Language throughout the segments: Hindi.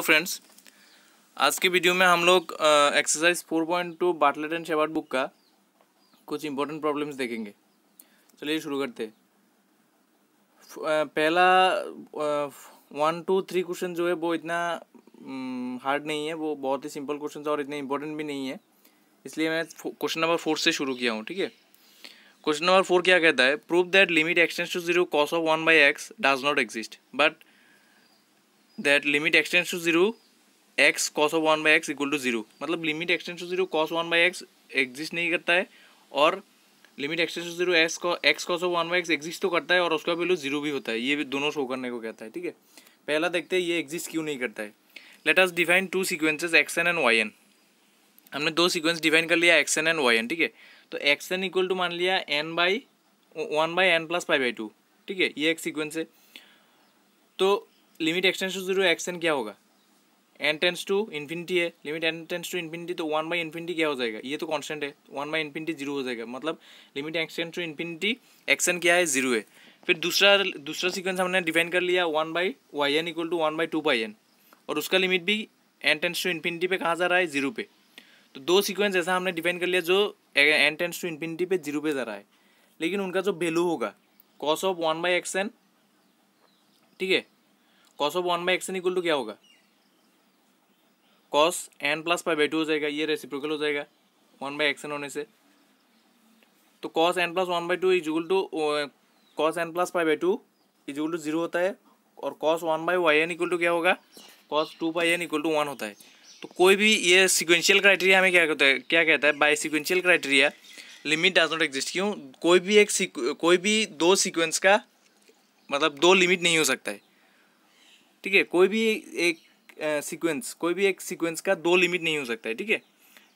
फ्रेंड्स आज के वीडियो में हम लोग exercise 4.2 point two Bartle and Sherbert book का कुछ इंपॉर्टेंट प्रॉब्लम्स देखेंगे चलिए शुरू करते पहला वन टू थ्री क्वेश्चन जो है वो इतना हार्ड नहीं है वो बहुत ही सिंपल क्वेश्चन और इतने इंपॉर्टेंट भी नहीं है इसलिए मैं क्वेश्चन नंबर फोर से शुरू किया हूँ ठीक है क्वेश्चन नंबर फोर क्या कहता है prove that limit x tends to zero cos of one by x does not exist but that limit x tends to zero x cos of one by x equal to zero मतलब limit x tends to zero cos one by x exist नहीं करता है और limit x tends to zero x x cos of one by x exist तो करता है और उसका वैल्यू जीरो भी होता है ये भी दोनों शो करने को कहता है ठीक है पहला देखते हैं ये एग्जिस्ट क्यों नहीं करता है let us define two sequences x n and y n हमने दो सिक्वेंस डिफाइन कर लिया x n and y n ठीक है तो एक्स एन इक्वल टू मान लिया n by one by n plus five by two ठीक है ये एक सिक्वेंस है तो limit x tends to zero x tend क्या होगा एन टेंस टू इन्फिनिटी है limit n tends to infinity तो वन बाई इन्फिनिटी क्या हो जाएगा ये तो कॉन्स्टेंट है वन बाई इन्फिनिटी जीरो हो जाएगा मतलब limit x tend to infinity x n क्या है जीरो है फिर दूसरा दूसरा सीक्वेंस हमने डिफाइन कर लिया one by y n equal to one by two by n और उसका लिमिट भी एन टेंस टू इन्फिनिटी पे कहाँ जा रहा है जीरो पे तो दो सीक्वेंस ऐसा हमने डिफाइन कर लिया जो एन टेंस टू इन्फिनिटी पे जीरो पे जा रहा है लेकिन उनका जो वैल्यू होगा cos of one by x n ठीक है cos of one by x n equal to क्या होगा cos n plus pi by two हो जाएगा ये रेसिप्रोकल हो जाएगा वन बाई एक्स एन होने से तो cos n plus one by two equal to cos n plus pi by two equal to zero होता है और cos one by y n equal to क्या होगा cos two by n equal to one होता है तो कोई भी ये सिक्वेंशियल क्राइटेरिया हमें क्या कहता है क्या कहता है by sequential criteria limit does not exist क्यों कोई भी एक कोई भी दो सिक्वेंस का मतलब दो लिमिट नहीं हो सकता है ठीक है कोई भी एक सीक्वेंस कोई भी एक सीक्वेंस का दो लिमिट नहीं हो सकता है ठीक है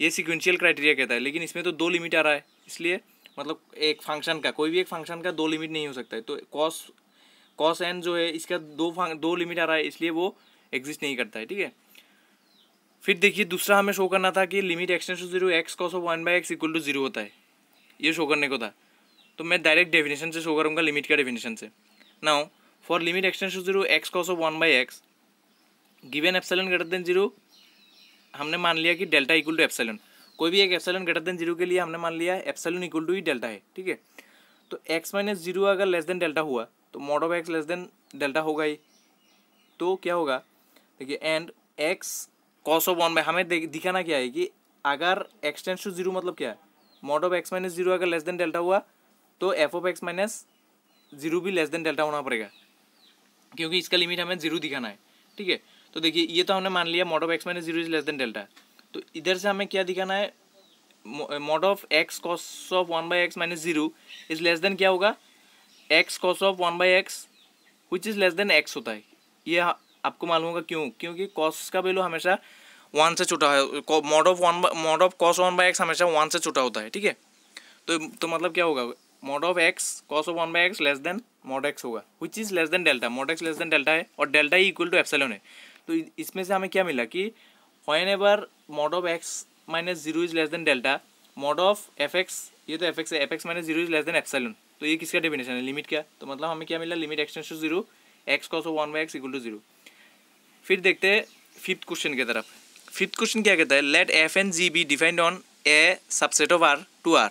ये सिक्वेंशियल क्राइटेरिया कहता है लेकिन इसमें तो दो लिमिट आ रहा है इसलिए मतलब एक फंक्शन का कोई भी एक फंक्शन का दो लिमिट नहीं हो सकता है तो कॉस कॉस एन जो है इसका दो दो लिमिट आ रहा है इसलिए वो एग्जिस्ट नहीं करता है ठीक है फिर देखिए दूसरा हमें शो करना था कि limit x tends to zero x cos of one by x equal to zero होता है ये शो करने को था तो मैं डायरेक्ट डेफिनेशन से शो करूँगा लिमिट का डेफिनेशन से now for limit x tends to zero x cos of one by x given epsilon greater than zero हमने मान लिया कि डेल्टा इक्वल टू एप्सलन कोई भी एक एप्सलन ग्रेटर देन जीरो के लिए हमने मान लिया एप्सलन इक्वल टू ही डेल्टा है ठीक है तो एक्स माइनस जीरो अगर लेस देन डेल्टा हुआ तो mod of x less than delta होगा ही तो क्या होगा देखिए and x cos of one by हमें दिखाना क्या है कि अगर एक्स टेंस टू जीरो मतलब क्या है mod of x minus zero अगर लेस देन डेल्टा हुआ तो f of x minus zero भी लेस देन डेल्टा होना पड़ेगा क्योंकि इसका लिमिट हमें जीरो दिखाना है ठीक है तो देखिए ये तो हमने मान लिया mod of x minus zero is less than delta तो इधर से हमें क्या दिखाना है mod of x cos of one by x minus zero is less than क्या होगा x cos of one by x which is less than x होता है ये आपको मालूम होगा क्यों क्योंकि कॉस का वैल्यू हमेशा वन से छोटा है mod of one mod of cos one by x हमेशा वन से छोटा होता है ठीक है तो तो मतलब क्या होगा mod of x cos of one by x less than mod x होगा which is less than delta mod x less than delta है और डेल्टा ही इक्वल टू एप्सलन है तो इसमें से हमें क्या मिला कि whenever mod of x minus zero is less than delta mod of f x ये तो एफ एक्स है f x minus zero is less than epsilon तो ये किसका डेफिनेशन है लिमिट क्या तो मतलब हमें क्या मिला limit x tends to zero x cos of one by x equal to zero फिर देखते हैं फिफ्थ क्वेश्चन की तरफ फिफ्थ क्वेश्चन क्या कहता है let f and g be defined on a subset of R to R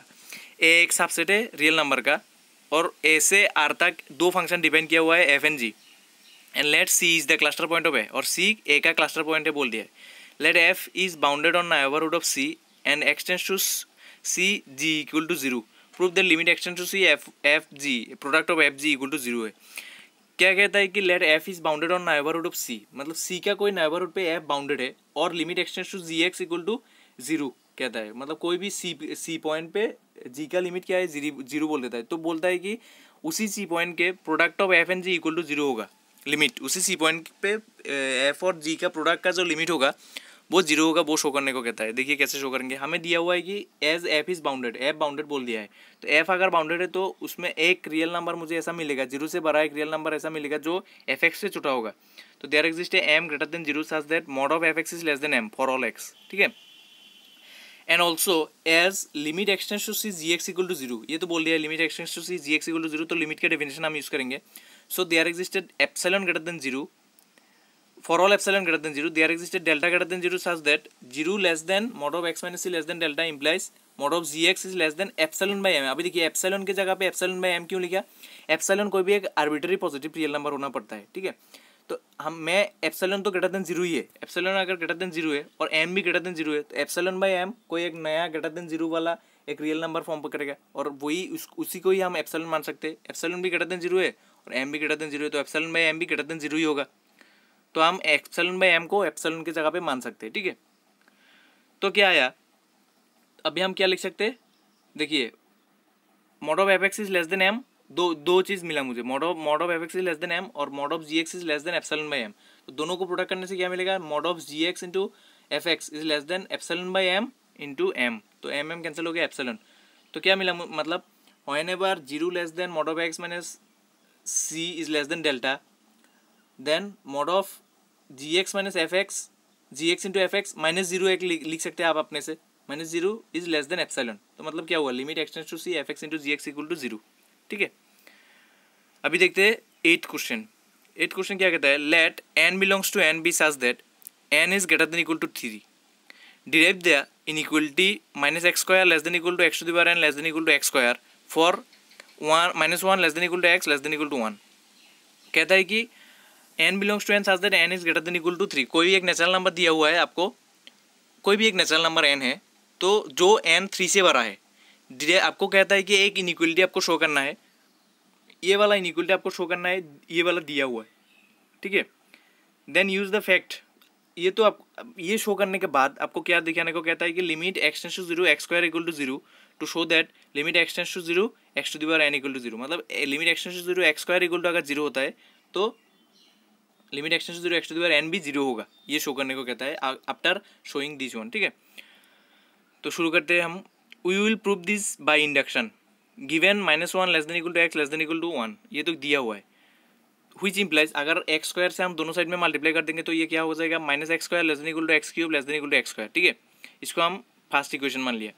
ए एक सबसेट है रियल नंबर का और ए से आर तक दो फंक्शन डिपेंड किया हुआ है f and g and let c is the cluster point of a और सी ए का क्लस्टर पॉइंट है बोल दिया let f is bounded on root of c and x tends to c g equal to zero proof the limit x tends to c f f g product of f g equal to zero है क्या कहता है कि let f is bounded on neighbourhood of सी मतलब सी का कोई नाइवर रूट पे एफ बाउंडेड है और limit x tends to ji x equal to zero कहता है मतलब कोई भी सी सी पॉइंट पे जी का लिमिट क्या है जीरो जीरो बोल देता है तो बोलता है कि उसी सी पॉइंट के product of f and g equal to zero होगा लिमिट उसी सी पॉइंट पे एफ और जी का प्रोडक्ट का जो लिमिट होगा वो जीरो होगा वो शो करने को कहता है देखिए कैसे शो करेंगे हमें दिया हुआ है कि as f is bounded f bounded बोल दिया है तो एफ अगर बाउंडेड है तो उसमें एक रियल नंबर मुझे ऐसा मिलेगा जीरो से बड़ा एक रियल नंबर ऐसा मिलेगा जो एफ एक्स से छुटा होगा तो देयर एग्जिस्ट है m greater than zero such that mod of f x is less than m for all x ठीक है and also as limit x tends to c g x equal to zero ये तो बोल दिया limit x tends to c g x equal to zero तो लिमिट के डेफिनेशन हम यूज करेंगे so they are existed epsilon greater than zero for all epsilon greater than zero they are existed delta greater than zero such that zero less than mod of x minus c less than delta implies mod of g x is less than epsilon by m अभी देखिए एप्सलन की जगह पे एप्सलन बाई एम क्यों लिखा एप्सलन कोई भी एक आर्बिटरी पॉजिटिव रियल नंबर होना पड़ता है ठीक है तो हम मैं एप्सलन तो ग्रेटर देन जीरो ही है एप्सलन अगर ग्रेटर देन जीरो है और एम भी ग्रेटर देन जीरो है तो एप्सलन बाई एम कोई एक नया ग्रेटर देन जीरो वाला एक रियल नंबर फॉर्म करेगा और वही उस उसी को ही हम एप्सलन मान सकते हैं एप्सलन भी ग्रेटर देन जीरो है और एम भी ग्रेटर देन जीरो है तो एप्सलन बाई एम भी ग्रेटर देन जीरो ही होगा तो हम एप्सलन बाई एम को एप्सलन की जगह पर मान सकते हैं ठीक है तो क्या आया अभी हम क्या लिख सकते हैं देखिए mod of f x is less than m दो दो चीज़ मिला मुझे mod of mod of f x is less than m और mod of g x is less than epsilon by m तो दोनों को प्रोडक्ट करने से क्या मिलेगा mod of g x into f x is less than epsilon by m into m तो एम एम कैंसिल हो गया एफसेलन तो क्या मिला मतलब whenever zero less than mod of x minus c is less than delta then mod of g x minus f x g x into f x minus zero एक लिख सकते हैं आप अपने से minus zero is less than epsilon तो मतलब क्या हुआ limit x tends to c f x into g x equal to zero ठीक है अभी देखते हैं एट्थ क्वेश्चन एट क्वेश्चन क्या कहता है let n belongs to n be such that n is greater than equal to three derive the inequality minus x square less than equal to x to the power n less than equal to x square for one minus one less than equal to x less than equal to one कहता है कि n belongs to n such that n is greater than equal to three कोई भी एक नेचुरल नंबर दिया हुआ है आपको कोई भी एक नेचुरल नंबर एन है तो जो एन थ्री से भरा है आपको कहता है कि एक इनिक्वलिटी आपको शो करना है ये वाला इनिक्वलिटी आपको शो करना है ये वाला दिया हुआ है ठीक है देन यूज़ द फैक्ट ये तो आप ये शो करने के बाद आपको क्या दिखाने को कहता है कि limit x tends to zero x square equal to zero to show that limit x tends to zero x to the power n equal to zero मतलब limit x tends to zero x square equal to अगर जीरो होता है तो limit x tends to zero x to the power n भी जीरो होगा ये शो करने को कहता है आफ्टर शोइंग दिस वन ठीक है तो शुरू करते हैं हम we will prove this by induction given minus one less than equal to x less than equal to one ये तो दिया हुआ है हुई इम्प्लाइज अगर एक्स स्क्वायर से हम दोनों साइड में मल्टीप्लाई कर देंगे तो ये क्या हो जाएगा minus x square less than equal to x cube less than equal to x square ठीक है इसको हम फर्स्ट इक्वेशन मान लिया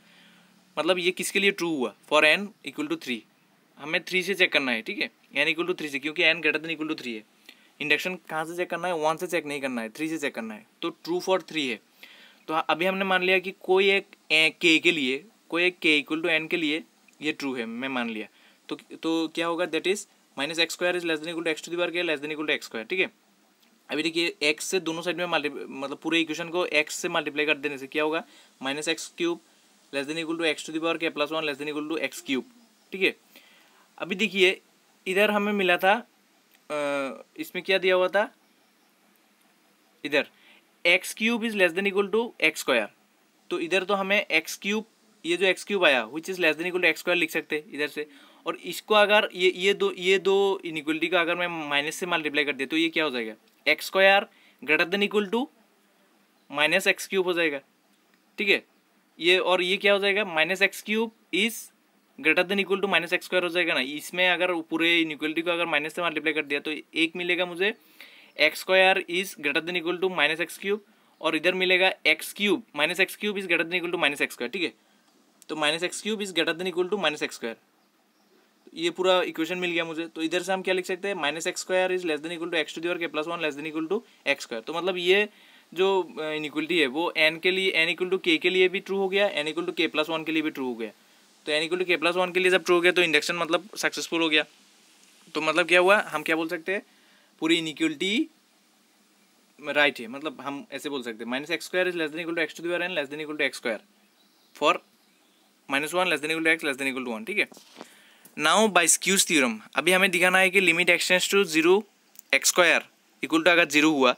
मतलब ये किसके लिए ट्रू हुआ for n equal to three हमें थ्री से चेक करना है ठीक है एन इक्वल टू थ्री से क्योंकि n greater than equal to three है इंडक्शन कहाँ से चेक करना है वन से चेक नहीं करना है थ्री से चेक करना है तो ट्रू फॉर थ्री है तो अभी हमने मान लिया कि कोई एक के के लिए को एक के इक्वल टू एन के लिए ये ट्रू है मैं मान लिया तो तो क्या होगा that is minus x square is less than equal to x to the power k less than equal to x square ठीक है अभी देखिए एक्स से दोनों साइड में मतलब पूरे इक्वेशन को एक्स से मल्टीप्लाई कर देने से क्या होगा minus x cube less than equal to x to the power k plus one less than equal to x cube ठीक है अभी देखिए इधर हमें मिला था इसमें क्या दिया हुआ था इधर x cube is less than equal to x square तो इधर तो हमें एक्स क्यूब ये जो एक्स क्यूब आया which is less than equal to x square लिख सकते इधर से और इसको अगर ये ये दो ये दो इनिक्वलिटी का अगर मैं माइनस से मल्टीप्लाई कर दे तो ये क्या हो जाएगा x square greater than equal to minus x cube हो जाएगा ठीक है ये और ये क्या हो जाएगा minus x cube is greater than equal to minus x square हो जाएगा ना इसमें अगर पूरे इनिक्वलिटी को अगर माइनस से मल्टीप्लाई कर दिया तो एक मिलेगा मुझे x square is greater than equal to minus x cube और इधर मिलेगा x cube minus x cube is greater than equal to minus x square ठीक है तो minus x cube is greater than equal to minus x square ये पूरा इक्वेशन मिल गया मुझे तो इधर से हम क्या लिख सकते हैं minus x square is less than equal to x to the k plus one less than equal to x square तो मतलब ये जो इनक्वलिटी है वो एन के लिए एन इक्वल टू के के लिए भी ट्रू हो गया n equal to k plus one के लिए भी ट्रू हो गया तो n equal to k plus one के लिए जब ट्रू हो गया तो इंडक्शन मतलब सक्सेसफुल हो गया तो मतलब क्या हुआ हम क्या बोल सकते हैं पूरी इनक्वलिटी राइट है मतलब हम ऐसे बोल सकते हैं minus x square is less than equal to x to the n less than equal to x square for minus one less than equal to x less than equal to one ठीक है नाउ बाई स्क्यूज थ्योरम अभी हमें दिखाना है कि limit x tends to zero x square equal to अगर जीरो हुआ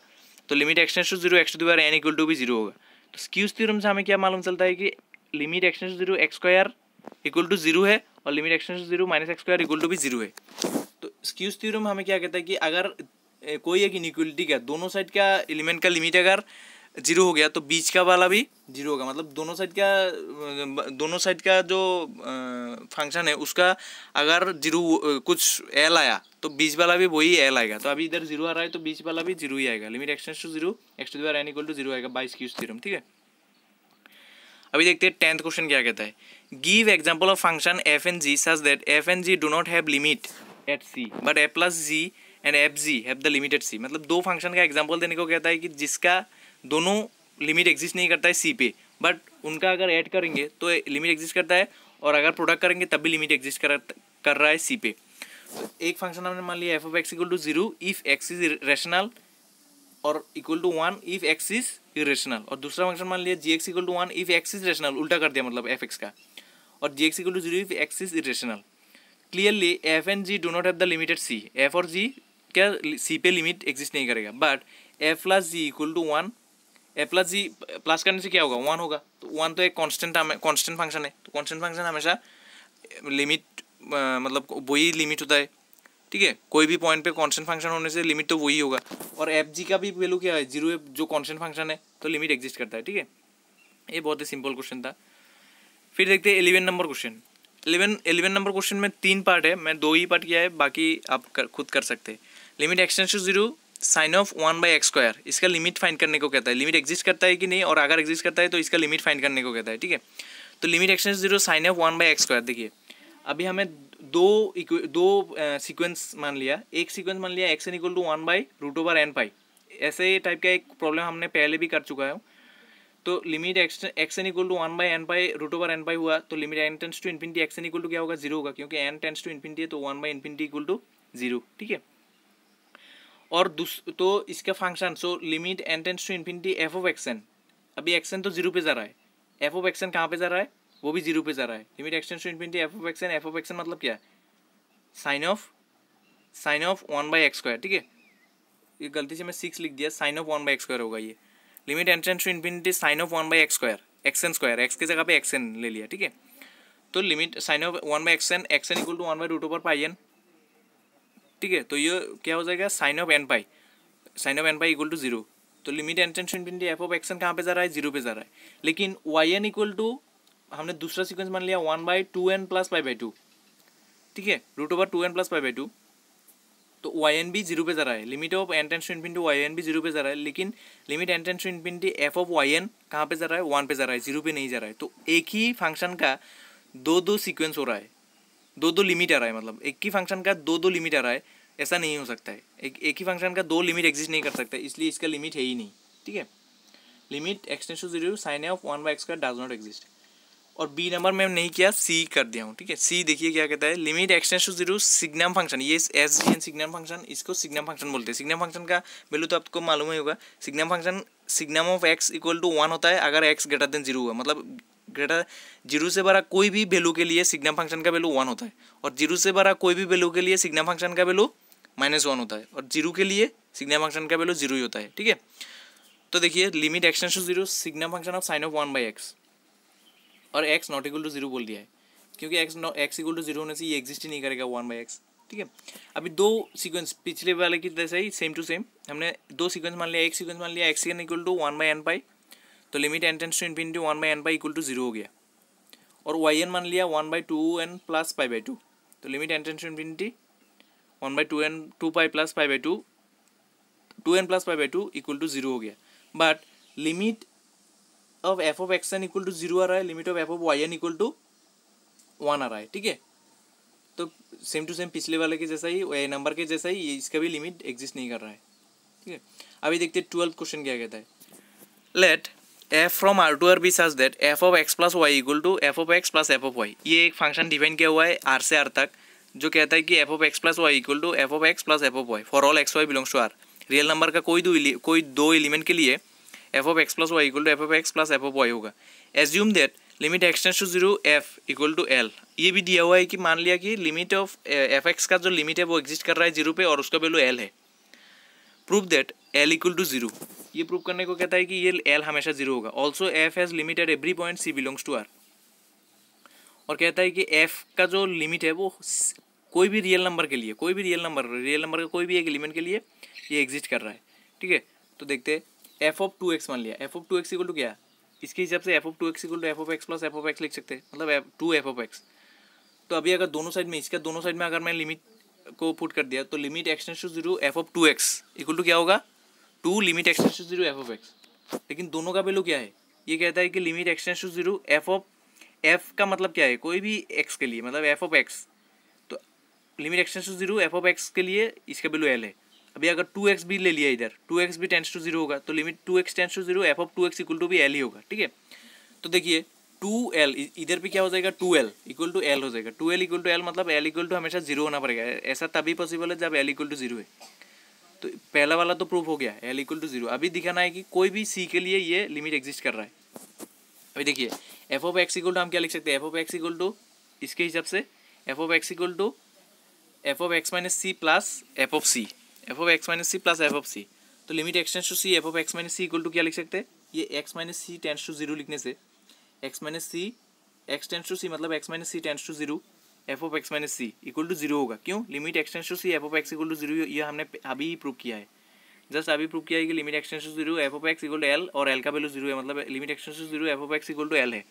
तो limit x tends to zero x to the power n equal to भी जीरो होगा तो स्क्यूज थ्योरम से हमें क्या मालूम चलता है कि limit x tends to zero x square equal to zero है और limit x tends to zero minus x square equal to भी जीरो है तो स्क्यूज थ्योरम हमें क्या कहता है कि अगर कोई एक इनिक्वलिटी का दोनों साइड का एलिमेंट का लिमिट अगर जीरो हो गया तो बीच का वाला भी जीरो होगा मतलब दोनों साइड का दोनों साइड का जो फंक्शन है उसका अगर जीरो कुछ एल आया तो बीच वाला भी वही एल आएगा तो अभी इधर जीरो आ रहा है तो बीच वाला भी जीरो ही आएगा limit x tends to zero x to n equal to zero आएगा बाईस की थ्योरम ठीक है अभी देखते हैं टेंथ क्वेश्चन क्या कहता है give example of function f and g such that f and g do not have limit at c but a plus g and f g have the limit at c मतलब दो फंक्शन का एग्जाम्पल देने को कहता है कि जिसका दोनों लिमिट एग्जिस्ट नहीं करता है सी पे बट उनका अगर ऐड करेंगे तो लिमिट एग्जिस्ट करता है और अगर प्रोडक्ट करेंगे तब भी लिमिट एग्जिस्ट कर कर रहा है सी पे तो एक फंक्शन हमने मान लिया f of x equal to zero if x is rational और equal to one if x is irrational और दूसरा फंक्शन मान लिया जी x equal to one if x is rational उल्टा कर दिया मतलब एफ एक्स का और जी x equal to zero if x is irrational clearly F and ji do not have the limited C F और जी क्या सी पे लिमिट एग्जिस्ट नहीं करेगा but f plus g equal to one a plus g plus करने से क्या होगा वन होगा तो वन तो एक कांस्टेंट कांस्टेंट फंक्शन है तो कांस्टेंट फंक्शन हमेशा लिमिट मतलब वही लिमिट होता है ठीक है कोई भी पॉइंट पे कांस्टेंट फंक्शन होने से लिमिट तो वही होगा और एफ जी का भी वैल्यू क्या है जीरो एफ जो कांस्टेंट फंक्शन है तो लिमिट एग्जिस्ट करता है ठीक है ये बहुत ही सिंपल क्वेश्चन था फिर देखते हैं eleven number question eleven eleven number question में तीन पार्ट है मैं दो ही पार्ट किया है बाकी आप कर, खुद कर सकते हैं limit x tends to zero sine of one by x square इसका लिमिट फाइंड करने को कहता है लिमिट एग्जिस्ट करता है कि नहीं और अगर एग्जिस्ट करता है तो इसका लिमिट फाइंड करने को कहता है ठीक है तो limit x tends zero sine of one by x square देखिए अभी हमें दो दो सीक्वेंस मान लिया एक सीक्वेंस मान लिया x n equal to one by root over n pi ऐसे टाइप का एक प्रॉब्लम हमने पहले भी कर चुका है तो limit x x n equal to one by n pi root over n pi हुआ तो limit n tends to infinity x n equal to क्या होगा जीरो होगा क्योंकि एन टेंस टू इन्फिनिटी है तो one by infinity equal to zero ठीक है और तो इसका function so limit n tends to infinity f of x n अभी एक्सन तो जीरो पे जा रहा है एफ ऑफ एक्सन कहाँ पे जा रहा है वो भी जीरो पे जा रहा है limit x tends to infinity f of x n f of x n मतलब क्या sine of sine of one by x square ठीक है ये गलती से मैं सिक्स लिख दिया sine of one by x square होगा ये limit n tends to infinity sine of one by x square x n square x की जगह पे एक्सन ले लिया ठीक है तो limit sine of one by x n action equal to one by root over pi n ठीक है तो ये क्या हो जाएगा sine of n pi sine of n pi equal to zero तो limit n tends f of x n कहाँ पे जा रहा है जीरो पे जा रहा है लेकिन वाई एन इक्वल टू हमने दूसरा सिक्वेंस मान लिया one by two n plus pi by two ठीक है root over two n plus pi by two तो वाई एन भी जीरो पे जा रहा है limit of n tends to infinity y n भी जीरो पे जा रहा है लेकिन limit n tends infinity f of y n कहाँ पे जा रहा है वन पे जा रहा है जीरो पे नहीं जा रहा है तो एक ही फंक्शन का दो दो सिक्वेंस हो रहा है दो दो लिमिट आ रहा है मतलब एक ही फंक्शन का दो दो लिमिट आ रहा है ऐसा नहीं हो सकता है एक एक ही फंक्शन का दो लिमिट एग्जिस्ट नहीं कर सकता इसलिए इसका लिमिट है ही नहीं ठीक है limit x tends to zero sine of one by x का डज नॉट एग्जिस्ट और बी नंबर मैं नहीं किया सी कर दिया हूँ ठीक है सी देखिए क्या कहता है limit x tends to zero signum function ये s g n signum function इसको सिग्नम फंक्शन बोलते हैं सिग्नम फंक्शन का वैल्यू तो आपको मालूम ही होगा signum function signum of x equal to one होता है अगर एक्स ग्रेटर देन जीरो हुआ मतलब ग्रेटर जीरो से बड़ा कोई भी वैल्यू के लिए सिग्नम फंक्शन का वैल्यू वन होता है और जीरो से बड़ा कोई भी वैल्यू के लिए सिग्नम फंक्शन का वैल्यू माइनस वन होता है और जीरो के लिए सिग्नम फंक्शन का वैल्यू जीरो ही होता है ठीक है तो देखिए limit x tends to zero signum function of sine of one by x और x not equal to zero बोल दिया है क्योंकि x x equal to zero होने से ये एग्जिस्ट ही नहीं करेगा वन बाई एक्स ठीक है अभी दो सीक्वेंस पिछले वाले की तरह से ही सेम टू सेम हमने दो सीक्वेंस मान लिया एक सीक्वेंस मान लिया x equal to one by n pi तो limit n tends to infinity one by n by equal to zero हो गया और वाई एन मान लिया one by two n plus pi by two तो limit n tends to infinity one by two n two pi plus pi by two two n plus pi by two equal to zero हो गया but limit of f of x n equal to zero आ रहा है limit of f of y n equal to one आ रहा है ठीक है तो सेम टू सेम पिछले वाले के जैसा ही नंबर के जैसा ही इसका भी लिमिट एग्जिस्ट नहीं कर रहा है ठीक है अभी देखते ट्वेल्थ क्वेश्चन क्या कहता है let f from R to R be such that f of x plus y equal to f of x plus f of y ये एक फंक्शन डिफाइन किया हुआ है आर से आर तक जो कहता है कि f of x plus y equal to f of x plus f of y for all x y belongs to R real number का कोई दो कोई दो एलिमेंट के लिए f of x plus y equal to f of x plus f of y होगा assume that limit x tends to zero f equal to L ये भी दिया हुआ है कि मान लिया कि लिमिट ऑफ एफ एक्स का जो लिमिट है वो एग्जिस्ट कर रहा है जीरो पे और उसका वैल्यू एल है proof that L equal to zero ये प्रूव करने को कहता है कि ये एल हमेशा जीरो होगा also f has limit at every point c belongs to R और कहता है कि एफ का जो लिमिट है वो कोई भी रियल नंबर के लिए कोई भी रियल नंबर रियल नंबर का कोई भी एक एलिमेंट के लिए ये एग्जिस्ट कर रहा है ठीक है तो देखते हैं एफ ऑफ टू एक्स मान लिया f of two x equal to क्या इसके हिसाब से f of two x equal to f of x plus f of x लिख सकते हैं मतलब टू एफ ऑफ एक्स तो अभी अगर दोनों साइड में इसका दोनों साइड में अगर मैं लिमिट को पुट कर दिया तो limit x tends to zero f of two x equal to क्या होगा two limit x tends to zero f of x लेकिन दोनों का वैल्यू क्या है ये कहता है कि limit x tends to zero f of f का मतलब क्या है कोई भी एक्स के लिए मतलब एफ ऑफ एक्स तो limit x tends to zero f of x के लिए इसका वैल्यू एल है अभी अगर टू एक्स भी ले लिया इधर टू एक्स भी टेंस टू जीरो होगा तो limit two x tends to zero f of two x equal to भी एल ही होगा ठीक है तो देखिए टू एल इधर पे क्या हो जाएगा two L equal to L हो जाएगा two L equal to L मतलब एल इक्वल टू हमेशा जीरो होना पड़ेगा ऐसा तभी पॉसिबल है जब एल इक्वल टू जीरो है तो पहला वाला तो प्रूफ हो गया एल इक्वल टू जीरो अभी दिखाना है कि कोई भी सी के लिए ये लिमिट एग्जिस्ट कर रहा है अभी देखिए f of x equal to हम क्या लिख सकते हैं f of x equal to इसके हिसाब से f of x equal to f of x minus c plus f of c f of x minus c plus f of c तो limit x tends to c f of x minus c equal to क्या लिख सकते हैं ये x minus c tends to zero लिखने से x minus c x tends to c मतलब x minus c tends to zero f of x minus c equal to zero होगा क्यों limit x tends to c f of x equal to zero ये हमने अभी ही प्रूव किया है जस्ट अभी प्रूव किया है कि limit x tends to zero f of x equal to L और एल का वैल्यू जीरो है मतलब limit x tends to zero f of x equal to L है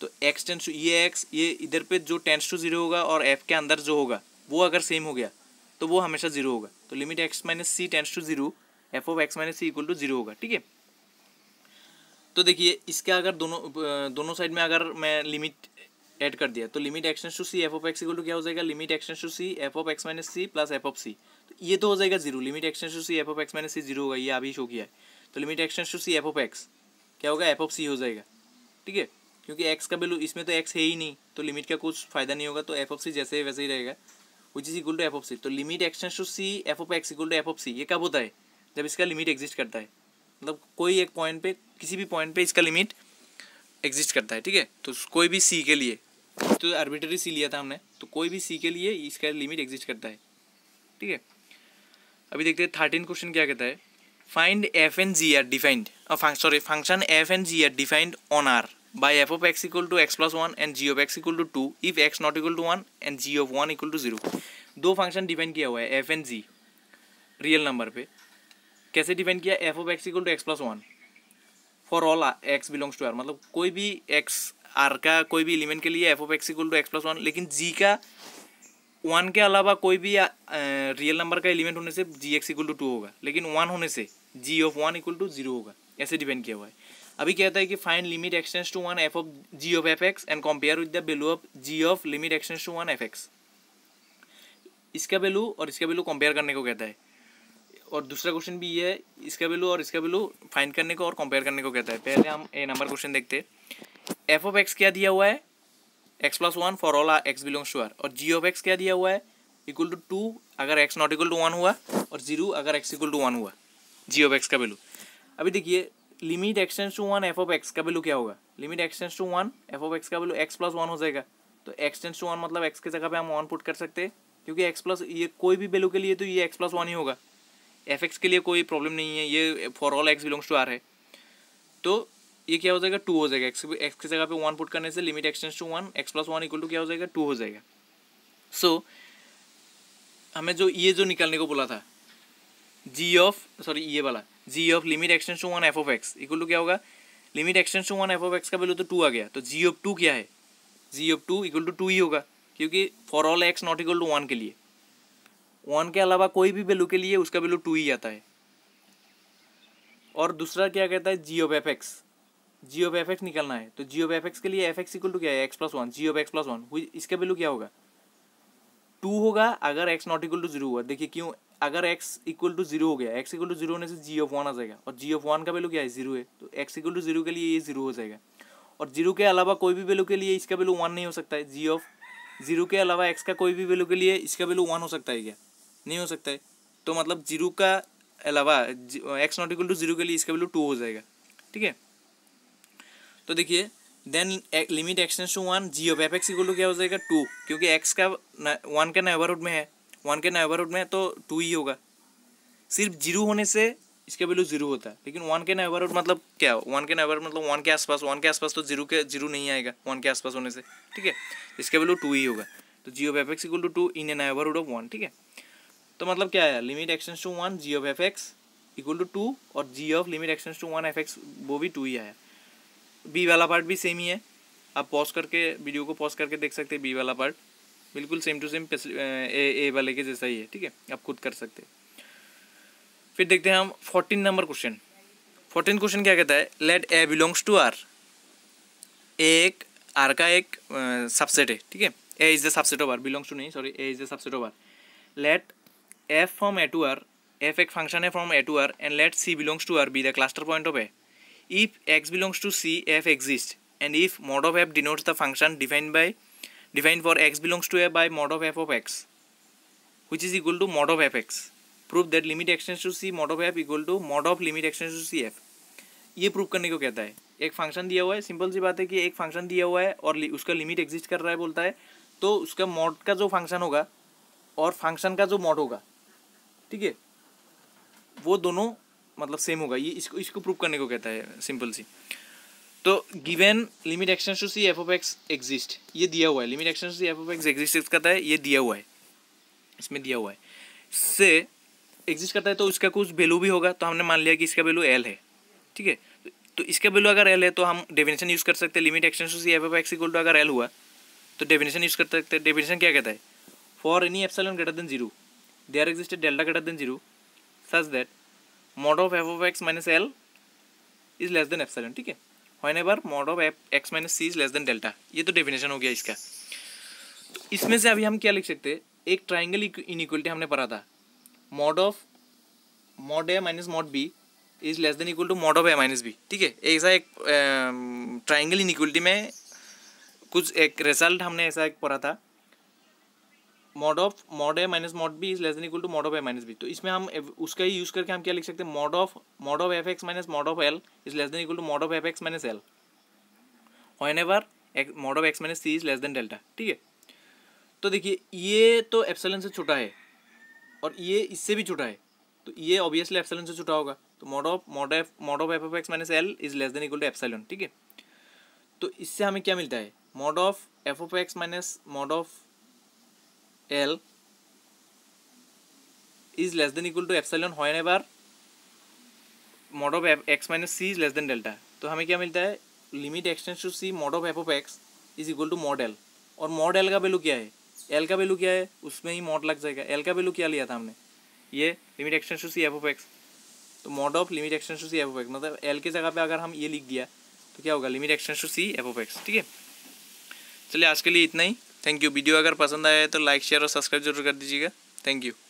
तो एक्स टेंस टू ये एक्स ये इधर पे जो टेंस टू जीरो होगा और एफ के अंदर जो होगा वो अगर सेम हो गया तो वो हमेशा जीरो होगा तो limit x minus c tends to zero f of x minus c equal to zero होगा ठीक है तो देखिए इसका अगर दोनों दोनों साइड में अगर मैं लिमिट ऐड कर दिया तो limit x tends to c f of x equal to क्या हो जाएगा limit x tends to c f of x minus c plus f of c तो ये तो हो जाएगा zero limit x tends to c f of x minus c zero होगा ये अभी शो किया है तो limit x tends to c f of x क्या होगा एफ ऑफ सी हो जाएगा ठीक है क्योंकि एक्स का वैल्यू इसमें तो एक्स है ही नहीं तो लिमिट का कुछ फायदा नहीं होगा तो एफ ऑफ सी जैसे वैसे ही रहेगा which is equal to f of c तो limit x tends to c f of x equal to f of c ये कब होता है जब इसका लिमिट एग्जिस्ट करता है मतलब कोई एक पॉइंट पे किसी भी पॉइंट पे इसका लिमिट एग्जिस्ट करता है ठीक है तो कोई भी सी के लिए तो आर्बिटरी सी लिया था हमने तो कोई भी सी के लिए इसका लिमिट एग्जिस्ट करता है ठीक है अभी देखते हैं थर्टीन क्वेश्चन क्या कहता है find f and g are defined sorry function f and g are defined on R by f of x equal to x plus one and g of x equal to two if x not equal to one and g of one equal to zero दो फंक्शन डिफाइन किया हुआ है f and g real number पे कैसे डिफाइन किया f of x equal to x plus one for all x belongs to R मतलब कोई भी एक्स आर का कोई भी एलिमेंट के लिए f of x equal to x plus one लेकिन जी का वन के अलावा कोई भी रियल नंबर का एलिमेंट होने से g x equal to two होगा लेकिन वन होने से g of one equal to zero होगा ऐसे डिपेंड किया हुआ है अभी कहता है कि find limit x tends to one f of g of f x and compare with the value of g of limit x tends to one f x इसका वैल्यू और इसका वैल्यू कंपेयर करने को कहता है और दूसरा क्वेश्चन भी ये है इसका वैल्यू और इसका वैल्यू फाइंड करने को और कंपेयर करने को कहता है पहले हम ए नंबर क्वेश्चन देखते हैं एफ ऑफ एक्स क्या दिया हुआ है x plus one for all x belongs to R और जी ऑफ एक्स क्या दिया हुआ है इक्वल टू टू अगर x not equal to one हुआ और जीरो अगर एक्स इक्वल टू वन हुआ जी ऑफ एक्स का वैल्यू अभी देखिए limit x tends to one f of x का वैल्यू क्या होगा limit x tends to one f of x का वैल्यू एक्स प्लस वन हो जाएगा तो एक्सटेंस टू वन मतलब एक्स की जगह पे हम वन पुट कर सकते हैं क्योंकि एक्स प्लस ये कोई भी वैल्यू के लिए तो ये एक्स प्लस वन ही होगा एफ एक्स के लिए कोई प्रॉब्लम नहीं है ये for all x belongs to R है तो ये क्या हो जाएगा टू हो जाएगा एक्स एक्स की जगह पे वन पुट करने से limit x tends to one x plus one equal to क्या हो जाएगा टू हो जाएगा सो so, हमें जो ये जो निकालने को बोला था जी ऑफ सॉरी ये वाला g of limit x tends to one f of x equal to क्या होगा limit x tends to one f of x का वैल्यू तो टू आ गया तो जी ऑफ टू क्या है g of two equal to two ही होगा क्योंकि for all x not equal to one के लिए वन के अलावा कोई भी वैल्यू के लिए उसका वैल्यू टू ही आता है और दूसरा क्या कहता है g of f x g of f x निकलना है तो जी ऑफ एफ एक्स के लिए एफ एक्स इक्वल टू क्या है x plus one g of x plus one इसका वैल्यू क्या होगा टू होगा अगर x not equal to zero हुआ देखिए क्यों अगर एक्स इक्वल टू जीरो हो गया एक्स इक्वल टू जीरो होने से जी ऑफ वन आ जाएगा और जी ऑफ वन का वैल्यू क्या है जीरो है तो एक्स इक्वल टू जीरो के लिए ये जीरो हो जाएगा और जीरो के अलावा कोई भी वैल्यू के लिए इसका वैल्यू वन नहीं हो सकता है जी ऑफ जीरो के अलावा एक्स का कोई भी वैल्यू के लिए इसका वैल्यू वन हो सकता है क्या नहीं हो सकता है तो मतलब जीरो का अलावा x not equal to zero के लिए इसका वैल्यू टू हो जाएगा ठीक है तो देखिए then limit x tends to one g of f x equal to क्या हो जाएगा टू क्योंकि एक्स का वन के नेबरहुड में है वन के नेबरहुड में है तो टू ही होगा सिर्फ जीरो होने से इसका वैल्यू जीरो होता है लेकिन वन के नेबरहुड मतलब क्या वन के नेबर मतलब वन के आसपास वन के आसपास तो जीरो के जीरो नहीं आएगा वन के आसपास होने से ठीक है इसका वैल्यू टू ही होगा तो g of f x equal to two in a neighbourhood of one ठीक है तो मतलब क्या है limit x tends to one g of f x equal to two और g of limit x tends to one f x वो भी टू ही आया बी वाला पार्ट भी सेम ही है आप पॉज करके वीडियो को पॉज करके देख सकते हैं बी वाला पार्ट बिल्कुल same to same A A वाले के जैसा ही है ठीक है आप खुद कर सकते हैं फिर देखते हैं हम fourteen number question fourteen question क्या कहता है let A belongs to R ए एक आर का एक सबसेट है ठीक है A is the subset of R belongs to नहीं sorry A is the subset of R let f from A to R f एक फंक्शन है from A to R and let c belongs to R be the cluster point of A if x belongs to c f exists and if mod of f denotes the function defined by defined for x belongs to a by mod of f of x which is equal to mod of fx prove that limit extends to c mod of f equal to mod of limit extends to c f ये प्रूव करने को कहता है एक फंक्शन दिया हुआ है सिंपल सी बात है कि एक फंक्शन दिया हुआ है और उसका लिमिट एग्जिस्ट कर रहा है बोलता है तो उसका मॉड का जो फंक्शन होगा और फंक्शन का जो मॉड होगा ठीक है वो दोनों मतलब सेम होगा ये इसको इसको प्रूव करने को कहता है सिंपल सी तो given limit x tends to c f of x exist ये दिया हुआ है limit x tends to c f of x exist करता है ये दिया हुआ है इसमें दिया हुआ है से एग्जिस्ट करता है तो उसका कुछ वैल्यू भी होगा तो हमने मान लिया कि इसका वैल्यू एल है ठीक है तो इसका वैल्यू अगर एल है तो हम डेफिनेशन यूज़ कर सकते हैं limit x tends to c f of x equal to अगर एल हुआ तो डेफिनेशन यूज़ कर सकते हैं डेफिनेशन क्या कहता है for any epsilon greater than zero there existed delta greater than zero such that mod of f of x minus l is less than epsilon ठीक है whenever mod of f x minus c is less than delta ये तो डेफिनेशन हो गया इसका तो इसमें से अभी हम क्या लिख सकते हैं एक ट्राइंगल इनिक्वलिटी हमने पढ़ा था mod of mod A minus mod B is less than equal to mod of A minus B ठीक है ऐसा एक ट्राइंगल इनिक्वलिटी में कुछ एक रिजल्ट हमने ऐसा एक पढ़ा था mod of mod A minus mod B is less than equal to mod of A minus B तो इसमें हम उसका ही यूज़ करके हम क्या लिख सकते हैं mod of mod of f x minus mod of l is less than equal to mod of f x minus l whenever mod of x minus c is less than delta ठीक है तो देखिए ये तो एप्सलन से छुटा है और ये इससे भी छुटा है तो ये ऑब्वियसली एप्सलन से छुटा होगा तो mod of mod f mod of f f x minus l is less than equal to epsilon ठीक है तो इससे हमें क्या मिलता है mod of f of x minus mod of l is less than equal to equal हो बार whenever of f x minus c is less than delta तो हमें क्या मिलता है limit x tends to c mod of f of x is equal to mod l और मॉड एल का वैल्यू क्या है एल का वैल्यू क्या है उसमें ही मॉड लग जाएगा एल का वैल्यू क्या लिया था हमने ये limit x tends to c f of x तो mod of limit x tends to c f of x मतलब एल के जगह पे अगर हम ये लिख दिया तो क्या होगा limit x tends to c f of x ठीक है चलिए आज के लिए इतना ही थैंक यू वीडियो अगर पसंद आया है तो लाइक शेयर और सब्सक्राइब जरूर कर दीजिएगा थैंक यू